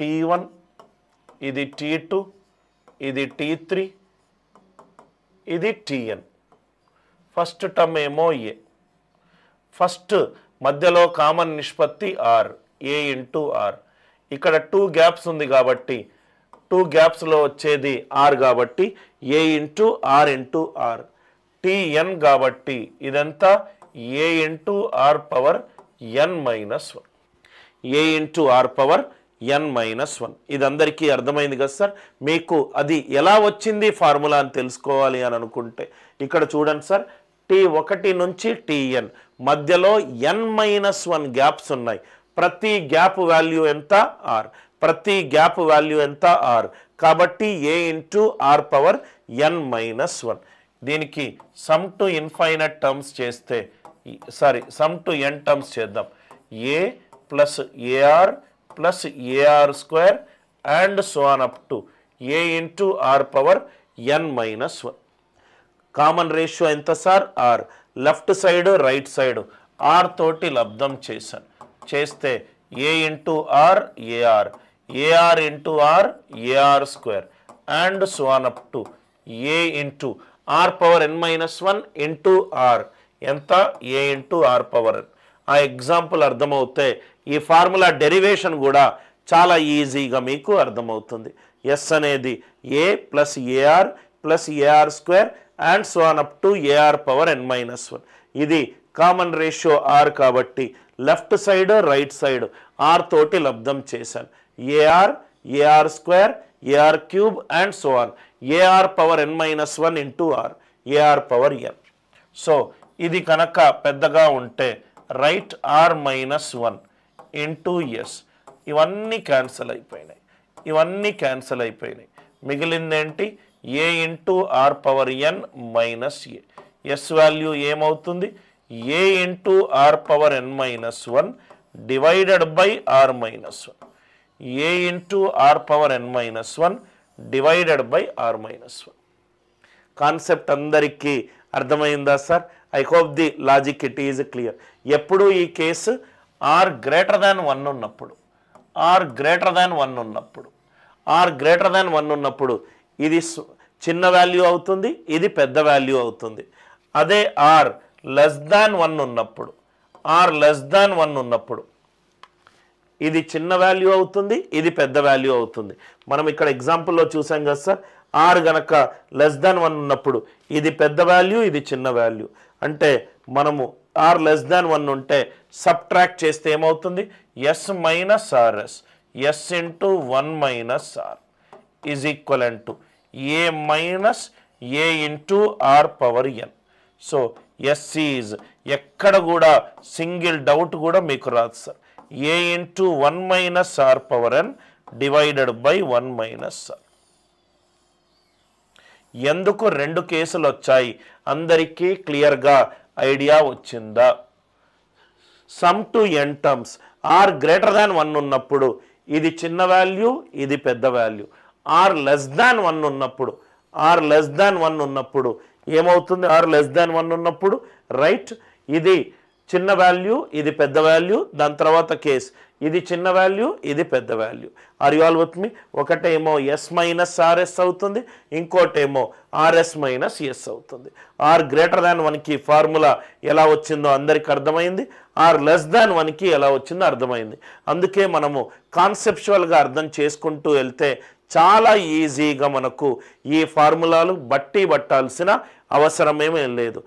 tea one ఇది T two ఇది T three ఇది టీఎన్ ఫస్ట్ టర్మ్ ఏమో ఏ ఫస్ట్ మధ్యలో కామన్ నిష్పత్తి ఆర్ ఏ ఇంటూ ఆర్ ఇక్కడ టూ గ్యాప్స్ ఉంది కాబట్టి టూ గ్యాప్స్లో వచ్చేది ఆర్ కాబట్టి A into R into R T N కాబట్టి ఇదంతా A into R power N minus one A into R power N minus one ఇది అందరికీ అర్థమైంది కదా సార్ మీకు అది ఎలా వచ్చింది ఫార్ములా అని తెలుసుకోవాలి అని అనుకుంటే ఇక్కడ చూడండి సార్ టీ ఒకటి నుంచి టీఎన్ మధ్యలో ఎన్ మైనస్ వన్ గ్యాప్స్ ఉన్నాయి ప్రతి గ్యాప్ వాల్యూ ఎంత ఆర్ ప్రతి గ్యాప్ వాల్యూ ఎంత ఆర్ కాబట్టి A into R power N minus one దీనికి సమ్ టు ఇన్ఫైనట్ టర్మ్స్ చేస్తే sorry sum to N terms చేద్దాం A plus A R plus A R square and so up to to A R power N minus one common ratio ఎంత sir R left side right side R తోటి లబ్ధం చేశాను చేస్తే A into R A R A R into R A R square and so on up to A into R power N minus one into R ఎంత A into R power N ఆ example అర్థమవుతే ఈ formula derivation కూడా చాలా ఈజీగా మీకు అర్థమవుతుంది ఎస్ అనేది A plus A R plus A R square and so on up to A R power N minus one ఇది కామన్ రేషియో ఆర్ కాబట్టి left side right side R తోటి లబ్ధం చేశాను A R A R square A R cube and so A R power N minus one into R A R power N so ఇది కనుక పెద్దగా ఉంటే right R minus one into S ఇవన్నీ cancel అయిపోయినాయి ఇవన్నీ క్యాన్సిల్ అయిపోయినాయి మిగిలిందేంటి A into R power N minus A S value ఏమవుతుంది A into R power N minus one divided by R minus one A into R power N minus one divided by R minus one concept అందరికీ అర్థమైందా sir I hope the logic it is clear ఎప్పుడు ఈ case R greater than one ఉన్నప్పుడు R greater than one ఉన్నప్పుడు R greater than one ఉన్నప్పుడు ఇది చిన్న value అవుతుంది ఇది పెద్ద వాల్యూ అవుతుంది అదే ఆర్ లెస్ దాన్ వన్ ఉన్నప్పుడు ఆర్ లెస్ దాన్ వన్ ఉన్నప్పుడు ఇది చిన్న వాల్యూ అవుతుంది ఇది పెద్ద వాల్యూ అవుతుంది మనం ఇక్కడ ఎగ్జాంపుల్లో చూసాం కదా సార్ ఆర్ గనక లెస్ దాన్ వన్ ఉన్నప్పుడు ఇది పెద్ద వాల్యూ ఇది చిన్న వాల్యూ అంటే మనము ఆర్ లెస్ దాన్ వన్ ఉంటే సబ్ట్రాక్ట్ చేస్తే ఏమవుతుంది S minus R S S into one minus R is equal to A minus A into R power N so S is ఎక్కడ కూడా సింగిల్ డౌట్ కూడా మీకు రాదు sir A into one minus R power N divided by one minus R ఎందుకు రెండు కేసులు వచ్చాయి అందరికీ క్లియర్గా ఐడియా వచ్చిందా sum to N terms R greater than one ఉన్నప్పుడు ఇది చిన్న వాల్యూ ఇది పెద్ద value R less than one ఉన్నప్పుడు ఆర్ లెస్ దాన్ వన్ ఉన్నప్పుడు ఏమవుతుంది ఆర్ లెస్ దాన్ వన్ ఉన్నప్పుడు రైట్ ఇది చిన్న వాల్యూ ఇది పెద్ద వాల్యూ దాని తర్వాత కేస్ ఇది చిన్న వాల్యూ ఇది పెద్ద value are you all with me ఒకటేమో ఎస్ మైనస్ ఆర్ఎస్ అవుతుంది ఇంకోటేమో ఆర్ఎస్ మైనస్ ఎస్ అవుతుంది ఆర్ గ్రేటర్ దాన్ వన్కి ఫార్ములా ఎలా వచ్చిందో అందరికి అర్థమైంది ఆర్ లెస్ దాన్ వన్కి ఎలా వచ్చిందో అర్థమైంది అందుకే మనము కాన్సెప్చువల్గా అర్థం చేసుకుంటూ వెళ్తే చాలా ఈజీగా మనకు ఈ ఫార్ములాలు బట్టి పట్టాల్సిన అవసరమేమీ లేదు